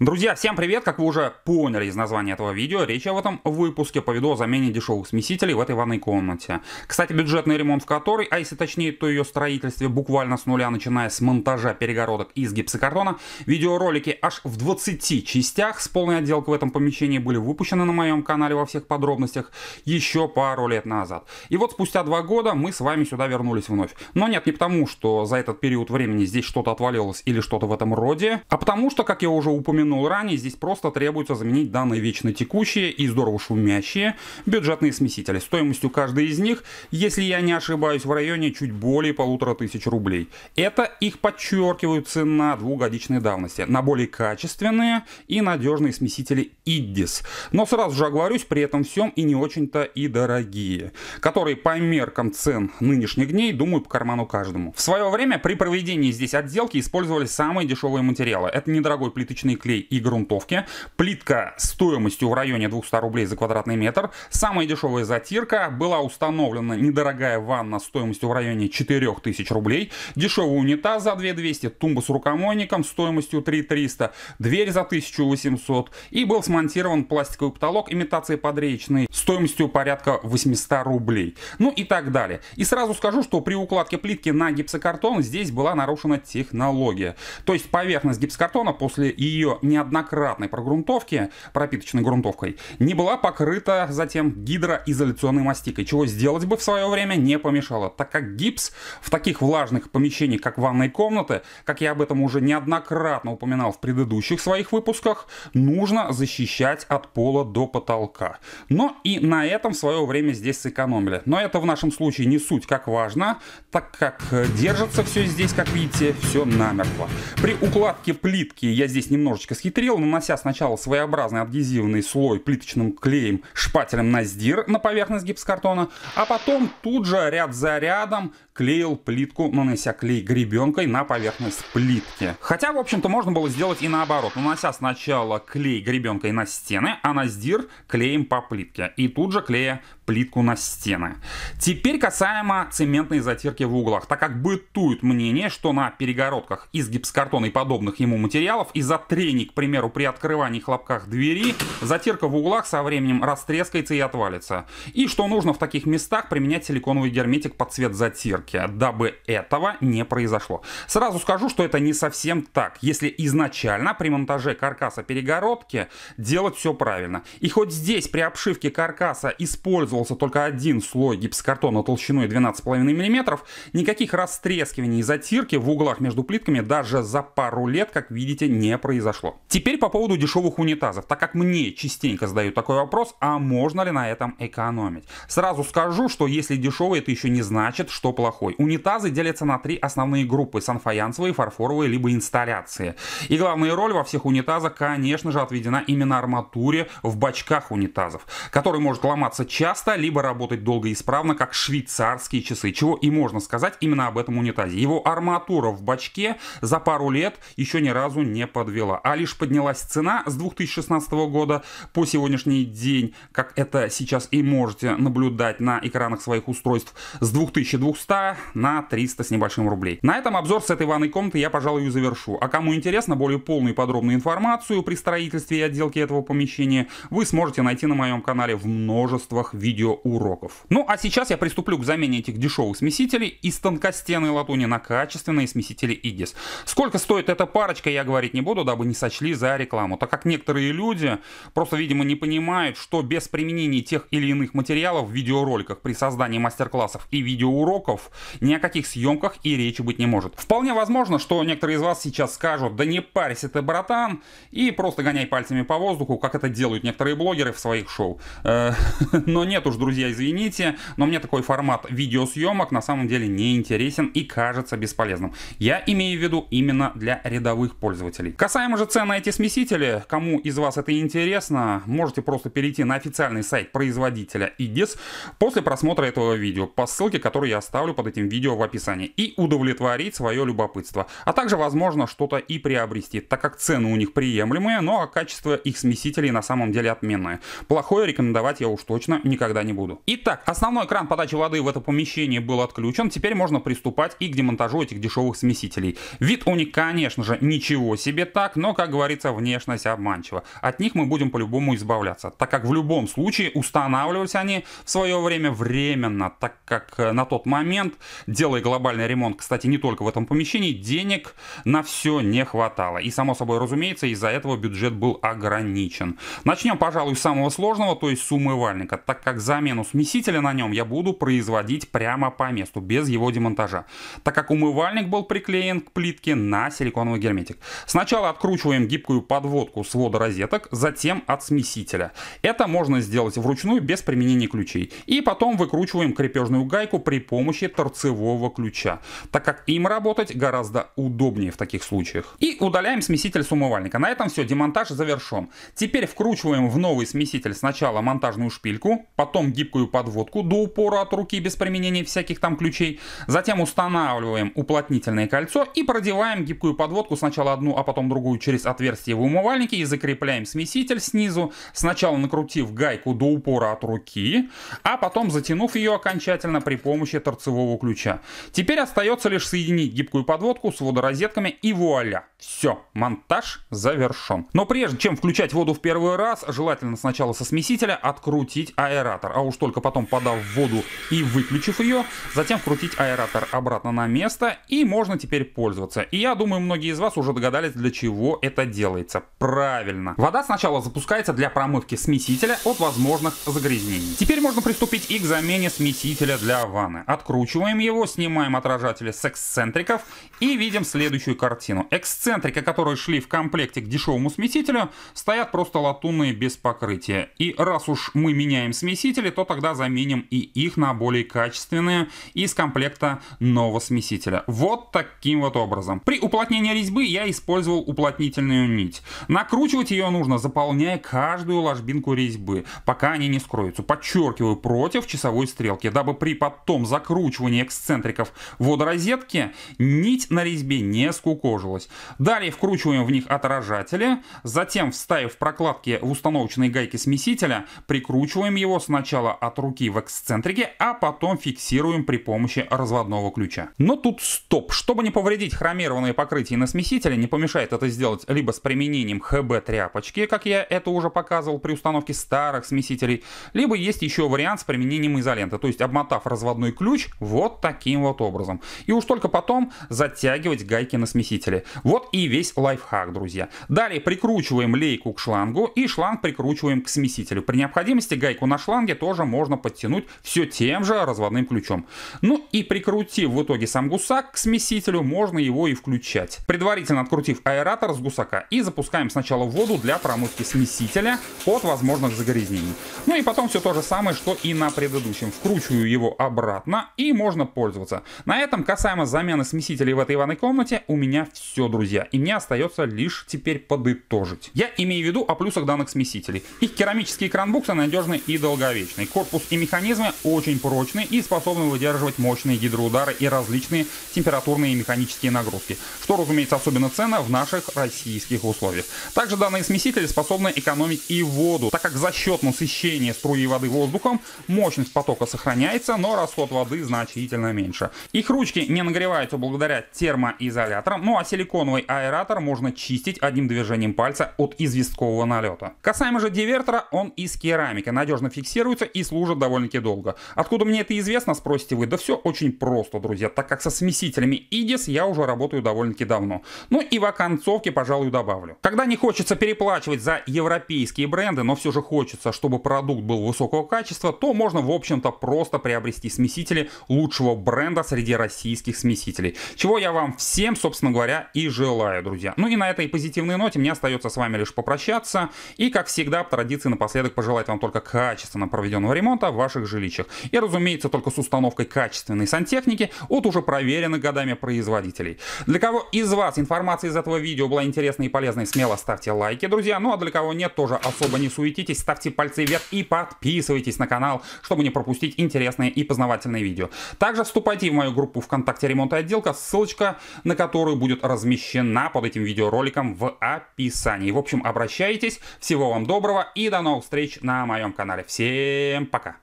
Друзья, всем привет! Как вы уже поняли из названия этого видео, речь в этом выпуске по видео о замене дешевых смесителей в этой ванной комнате. Кстати, бюджетный ремонт в которой, а если точнее, то ее строительстве буквально с нуля, начиная с монтажа перегородок из гипсокартона, видеоролики аж в 20 частях с полной отделкой в этом помещении были выпущены на моем канале во всех подробностях еще пару лет назад. И вот спустя два года мы с вами сюда вернулись вновь. Но нет, не потому, что за этот период времени здесь что-то отвалилось или что-то в этом роде, а потому что, как я уже упомянул, упомянул ранее, здесь просто требуется заменить данные вечно текущие и здорово шумящие бюджетные смесители стоимостью каждой из них, если я не ошибаюсь, в районе чуть более полутора тысяч рублей. Это их подчеркивают цена двухгодичной давности на более качественные и надежные смесители IDDIS. Но сразу же оговорюсь, при этом всем и не очень-то и дорогие, которые по меркам цен нынешних дней, думаю, по карману каждому. В свое время при проведении здесь отделки использовали самые дешевые материалы. Это недорогой плиточный клей земли и грунтовки, плитка стоимостью в районе 200 рублей за квадратный метр, самая дешевая затирка, была установлена недорогая ванна стоимостью в районе 4000 рублей, дешевый унитаз за 2200, тумба с рукомойником стоимостью 3300, дверь за 1800 и был смонтирован пластиковый потолок имитации подречной стоимостью порядка 800 рублей. Ну и так далее. И сразу скажу, что при укладке плитки на гипсокартон здесь была нарушена технология. То есть поверхность гипсокартона после ее неоднократной прогрунтовки, пропиточной грунтовкой, не была покрыта затем гидроизоляционной мастикой, чего сделать бы в свое время не помешало, так как гипс в таких влажных помещениях, как ванные комнаты, как я об этом уже неоднократно упоминал в предыдущих своих выпусках, нужно защищать от пола до потолка. Но и на этом в свое время здесь сэкономили. Но это в нашем случае не суть как важно, так как э, держится все здесь, как видите, все намертво. При укладке плитки я здесь немножечко схитрил, нанося сначала своеобразный адгезивный слой плиточным клеем шпателем на сдир на поверхность гипсокартона, а потом тут же ряд за рядом клеил плитку, нанося клей гребенкой на поверхность плитки. Хотя, в общем-то, можно было сделать и наоборот, нанося сначала клей гребенкой на стены, а на сдир клеем по плитке, и тут же клея плитку на стены. Теперь касаемо цементной затирки в углах, так как бытует мнение, что на перегородках из гипсокартона и подобных ему материалов из-за трений, к примеру, при открывании хлопках двери, затирка в углах со временем растрескается и отвалится. И что нужно в таких местах применять силиконовый герметик под цвет затирки, дабы этого не произошло. Сразу скажу, что это не совсем так, если изначально при монтаже каркаса перегородки делать все правильно. И хоть здесь при обшивке каркаса использовал использовался только один слой гипсокартона толщиной 12,5 мм. Никаких растрескиваний и затирки в углах между плитками даже за пару лет, как видите, не произошло. Теперь по поводу дешевых унитазов, так как мне частенько задают такой вопрос, а можно ли на этом экономить? Сразу скажу, что если дешевый, это еще не значит, что плохой. Унитазы делятся на три основные группы – санфаянсовые, фарфоровые, либо инсталляции. И главная роль во всех унитазах, конечно же, отведена именно арматуре в бачках унитазов, который может ломаться часто просто, либо работать долго и исправно, как швейцарские часы, чего и можно сказать именно об этом унитазе. Его арматура в бачке за пару лет еще ни разу не подвела, а лишь поднялась цена с 2016 года по сегодняшний день, как это сейчас и можете наблюдать на экранах своих устройств, с 2200 на 300 с небольшим рублей. На этом обзор с этой ванной комнаты я, пожалуй, и завершу. А кому интересно более полную и подробную информацию при строительстве и отделке этого помещения, вы сможете найти на моем канале в множествах видео видеоуроков. Ну а сейчас я приступлю к замене этих дешевых смесителей из тонкостенной латуни на качественные смесители ИГИС. Сколько стоит эта парочка, я говорить не буду, дабы не сочли за рекламу, так как некоторые люди просто, видимо, не понимают, что без применения тех или иных материалов в видеороликах при создании мастер-классов и видеоуроков ни о каких съемках и речи быть не может. Вполне возможно, что некоторые из вас сейчас скажут, да не парься ты, братан, и просто гоняй пальцами по воздуху, как это делают некоторые блогеры в своих шоу. Э, но нет, уж, друзья, извините, но мне такой формат видеосъемок на самом деле не интересен и кажется бесполезным. Я имею в виду именно для рядовых пользователей. Касаемо же цены на эти смесители, кому из вас это интересно, можете просто перейти на официальный сайт производителя IDIS после просмотра этого видео по ссылке, которую я оставлю под этим видео в описании и удовлетворить свое любопытство. А также, возможно, что-то и приобрести, так как цены у них приемлемые, но ну, а качество их смесителей на самом деле отменное. Плохое рекомендовать я уж точно никогда никогда не буду. Итак, основной кран подачи воды в это помещение был отключен, теперь можно приступать и к демонтажу этих дешевых смесителей. Вид у них, конечно же, ничего себе так, но, как говорится, внешность обманчива. От них мы будем по-любому избавляться, так как в любом случае устанавливались они в свое время временно, так как э, на тот момент, делая глобальный ремонт, кстати, не только в этом помещении, денег на все не хватало. И, само собой разумеется, из-за этого бюджет был ограничен. Начнем, пожалуй, с самого сложного, то есть с умывальника, так как как замену смесителя на нем я буду производить прямо по месту, без его демонтажа, так как умывальник был приклеен к плитке на силиконовый герметик. Сначала откручиваем гибкую подводку с водорозеток, затем от смесителя. Это можно сделать вручную без применения ключей. И потом выкручиваем крепежную гайку при помощи торцевого ключа, так как им работать гораздо удобнее в таких случаях. И удаляем смеситель с умывальника. На этом все, демонтаж завершен. Теперь вкручиваем в новый смеситель сначала монтажную шпильку, потом потом гибкую подводку до упора от руки без применения всяких там ключей, затем устанавливаем уплотнительное кольцо и продеваем гибкую подводку сначала одну, а потом другую через отверстие в умывальнике и закрепляем смеситель снизу, сначала накрутив гайку до упора от руки, а потом затянув ее окончательно при помощи торцевого ключа. Теперь остается лишь соединить гибкую подводку с водорозетками и вуаля. Все, монтаж завершен. Но прежде чем включать воду в первый раз, желательно сначала со смесителя открутить аэратор аэратор, а уж только потом подав в воду и выключив ее, затем крутить аэратор обратно на место и можно теперь пользоваться. И я думаю, многие из вас уже догадались, для чего это делается. Правильно. Вода сначала запускается для промывки смесителя от возможных загрязнений. Теперь можно приступить и к замене смесителя для ванны. Откручиваем его, снимаем отражатели с эксцентриков и видим следующую картину. Эксцентрика, которые шли в комплекте к дешевому смесителю, стоят просто латунные без покрытия. И раз уж мы меняем смеситель, смесители, то тогда заменим и их на более качественные из комплекта нового смесителя. Вот таким вот образом. При уплотнении резьбы я использовал уплотнительную нить. Накручивать ее нужно, заполняя каждую ложбинку резьбы, пока они не скроются. Подчеркиваю, против часовой стрелки, дабы при потом закручивании эксцентриков водорозетки нить на резьбе не скукожилась. Далее вкручиваем в них отражатели, затем, вставив прокладки в установочные гайки смесителя, прикручиваем его с сначала от руки в эксцентрике, а потом фиксируем при помощи разводного ключа. Но тут стоп. Чтобы не повредить хромированное покрытие на смесителе, не помешает это сделать либо с применением ХБ-тряпочки, как я это уже показывал при установке старых смесителей, либо есть еще вариант с применением изоленты, то есть обмотав разводной ключ вот таким вот образом. И уж только потом затягивать гайки на смесителе. Вот и весь лайфхак, друзья. Далее прикручиваем лейку к шлангу и шланг прикручиваем к смесителю. При необходимости гайку на шланге штанги тоже можно подтянуть все тем же разводным ключом. Ну и прикрутив в итоге сам гусак к смесителю, можно его и включать. Предварительно открутив аэратор с гусака и запускаем сначала воду для промывки смесителя от возможных загрязнений. Ну и потом все то же самое, что и на предыдущем. Вкручиваю его обратно и можно пользоваться. На этом касаемо замены смесителей в этой ванной комнате у меня все, друзья. И мне остается лишь теперь подытожить. Я имею в виду о плюсах данных смесителей. Их керамические кранбуксы надежны и долговечны долговечный. Корпус и механизмы очень прочные и способны выдерживать мощные гидроудары и различные температурные и механические нагрузки, что, разумеется, особенно ценно в наших российских условиях. Также данные смесители способны экономить и воду, так как за счет насыщения струи воды воздухом мощность потока сохраняется, но расход воды значительно меньше. Их ручки не нагреваются благодаря термоизоляторам, ну а силиконовый аэратор можно чистить одним движением пальца от известкового налета. Касаемо же дивертора, он из керамики, надежно фиксирует тестируются и служат довольно-таки долго. Откуда мне это известно, спросите вы? Да все очень просто, друзья, так как со смесителями IDIS я уже работаю довольно-таки давно. Ну и в оконцовке, пожалуй, добавлю. Когда не хочется переплачивать за европейские бренды, но все же хочется, чтобы продукт был высокого качества, то можно, в общем-то, просто приобрести смесители лучшего бренда среди российских смесителей. Чего я вам всем, собственно говоря, и желаю, друзья. Ну и на этой позитивной ноте мне остается с вами лишь попрощаться. И, как всегда, по традиции напоследок пожелать вам только качественно проведенного ремонта в ваших жилищах. И, разумеется, только с установкой качественной сантехники от уже проверенных годами производителей. Для кого из вас информация из этого видео была интересной и полезной, смело ставьте лайки, друзья. Ну а для кого нет, тоже особо не суетитесь, ставьте пальцы вверх и подписывайтесь на канал, чтобы не пропустить интересные и познавательные видео. Также вступайте в мою группу ВКонтакте «Ремонт и отделка», ссылочка на которую будет размещена под этим видеороликом в описании. В общем, обращайтесь, всего вам доброго и до новых встреч на моем канале. Всем empaca.